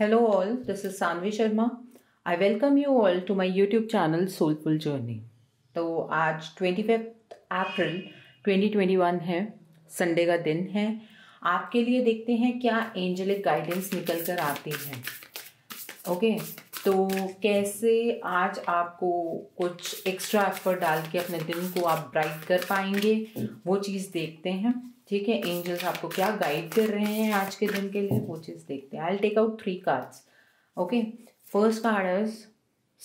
Hello all this is Sanvi Sharma I welcome you all to my YouTube channel soulful journey तो आज fifth April 2021 है Sunday का दिन है आपके लिए देखते हैं क्या एंजलिक गाइडेंस निकल कर आती है ओके तो कैसे आज आपको कुछ एक्स्ट्रा एफर्ट डाल के अपने दिन को आप ब्राइट कर पाएंगे वो चीज़ देखते हैं ठीक है एंजल्स आपको क्या गाइड कर रहे हैं आज के दिन के लिए वो चीज़ देखते हैं I take out three cards okay first card is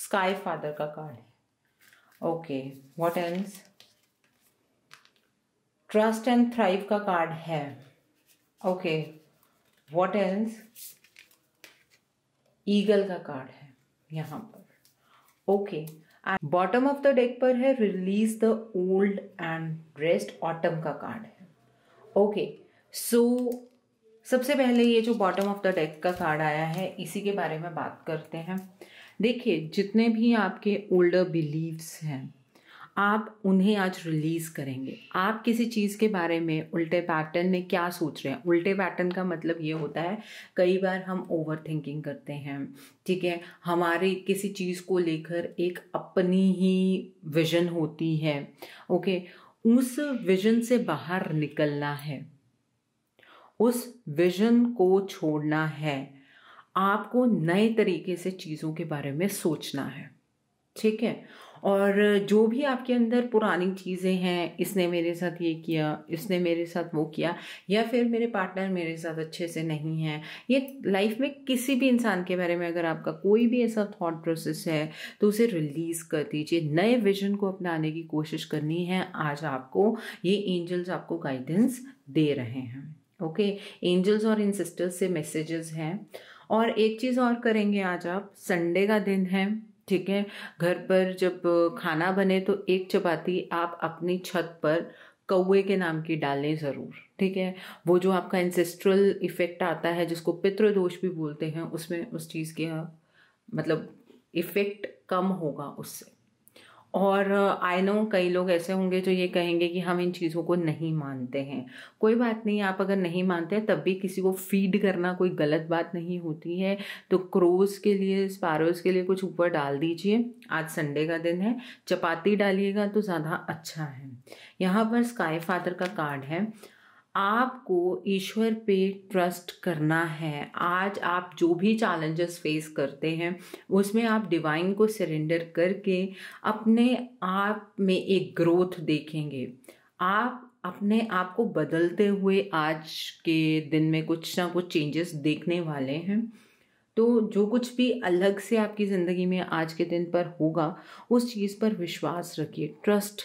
sky father का कार्ड है okay what else trust and thrive का कार्ड है ओके वॉट एल्स ईगल का कार्ड है यहाँ पर okay bottom of the deck पर है release the old and rest autumn का कार्ड है ओके सो सबसे पहले ये जो बॉटम ऑफ द डेक का कार्ड आया है इसी के बारे में बात करते हैं देखिए जितने भी आपके ओल्डर बिलीव्स हैं आप उन्हें आज रिलीज़ करेंगे आप किसी चीज़ के बारे में उल्टे पैटर्न में क्या सोच रहे हैं उल्टे पैटर्न का मतलब ये होता है कई बार हम ओवर थिंकिंग करते हैं ठीक है हमारे किसी चीज़ को लेकर एक अपनी ही विजन होती है ओके उस विजन से बाहर निकलना है उस विजन को छोड़ना है आपको नए तरीके से चीज़ों के बारे में सोचना है ठीक है और जो भी आपके अंदर पुरानी चीज़ें हैं इसने मेरे साथ ये किया इसने मेरे साथ वो किया या फिर मेरे पार्टनर मेरे साथ अच्छे से नहीं है ये लाइफ में किसी भी इंसान के बारे में अगर आपका कोई भी ऐसा थॉट प्रोसेस है तो उसे रिलीज़ कर दीजिए नए विजन को अपनाने की कोशिश करनी है आज आपको ये एंजल्स आपको गाइडेंस दे रहे हैं ओके एंजल्स और इन सिस्टर्स से मैसेजेस हैं और एक चीज़ और करेंगे आज आप संडे का दिन है ठीक है घर पर जब खाना बने तो एक चपाती आप अपनी छत पर कौए के नाम की डालें ज़रूर ठीक है वो जो आपका एंसेस्ट्रल इफेक्ट आता है जिसको पितृदोष भी बोलते हैं उसमें उस चीज़ के हाँ, मतलब इफेक्ट कम होगा उससे और आई नो कई लोग ऐसे होंगे जो ये कहेंगे कि हम इन चीज़ों को नहीं मानते हैं कोई बात नहीं आप अगर नहीं मानते तब भी किसी को फीड करना कोई गलत बात नहीं होती है तो क्रोज के लिए स्पारोज के लिए कुछ ऊपर डाल दीजिए आज संडे का दिन है चपाती डालिएगा तो ज़्यादा अच्छा है यहाँ पर स्काई फादर का कार्ड है आपको ईश्वर पे ट्रस्ट करना है आज आप जो भी चैलेंजेस फेस करते हैं उसमें आप डिवाइन को सरेंडर करके अपने आप में एक ग्रोथ देखेंगे आप अपने आप को बदलते हुए आज के दिन में कुछ ना कुछ चेंजेस देखने वाले हैं तो जो कुछ भी अलग से आपकी ज़िंदगी में आज के दिन पर होगा उस चीज़ पर विश्वास रखिए trust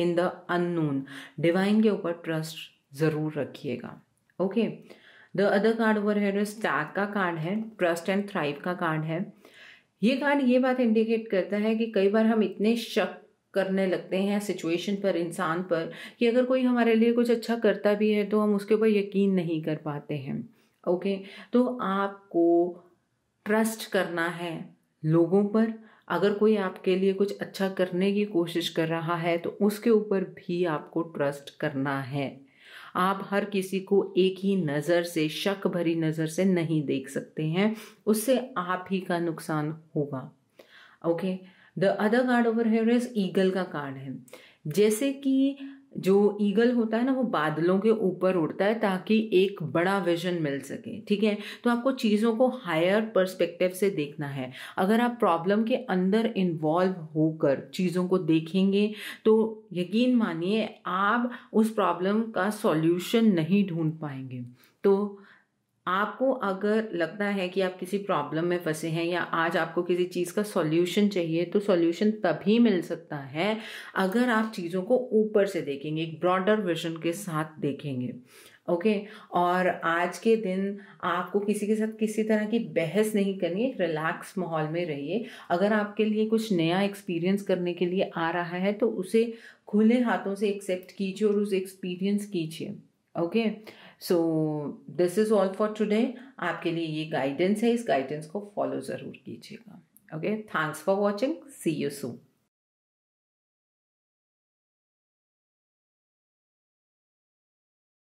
in the unknown divine के ऊपर ट्रस्ट ज़रूर रखिएगा okay the other card over है इज टैग का कार्ड है ट्रस्ट एंड थ्राइव का कार्ड है ये कार्ड ये बात इंडिकेट करता है कि कई बार हम इतने शक करने लगते हैं सिचुएशन पर इंसान पर कि अगर कोई हमारे लिए कुछ अच्छा करता भी है तो हम उसके ऊपर यकीन नहीं कर पाते हैं ओके okay? तो आपको ट्रस्ट करना है लोगों पर अगर कोई आपके लिए कुछ अच्छा करने की कोशिश कर रहा है तो उसके ऊपर भी आपको ट्रस्ट करना है आप हर किसी को एक ही नज़र से शक भरी नज़र से नहीं देख सकते हैं उससे आप ही का नुकसान होगा okay the other card over here is eagle का कार्ड है जैसे कि जो ईगल होता है ना वो बादलों के ऊपर उड़ता है ताकि एक बड़ा विजन मिल सके ठीक है तो आपको चीज़ों को हायर पर्सपेक्टिव से देखना है अगर आप प्रॉब्लम के अंदर इन्वॉल्व होकर चीज़ों को देखेंगे तो यकीन मानिए आप उस प्रॉब्लम का सॉल्यूशन नहीं ढूंढ पाएंगे तो आपको अगर लगता है कि आप किसी प्रॉब्लम में फंसे हैं या आज आपको किसी चीज़ का सॉल्यूशन चाहिए तो सॉल्यूशन तभी मिल सकता है अगर आप चीज़ों को ऊपर से देखेंगे एक ब्रॉडर विजन के साथ देखेंगे ओके okay? और आज के दिन आपको किसी के साथ किसी तरह की बहस नहीं करनी है रिलैक्स माहौल में रहिए अगर आपके लिए कुछ नया एक्सपीरियंस करने के लिए आ रहा है तो उसे खुले हाथों से एक्सेप्ट कीजिए और उसे एक्सपीरियंस कीजिए okay okay? So this is all for today आपके लिए ये गाइडेंस है इस गाइडेंस को फॉलो ज़रूर कीजिएगा okay thanks for watching see you Sue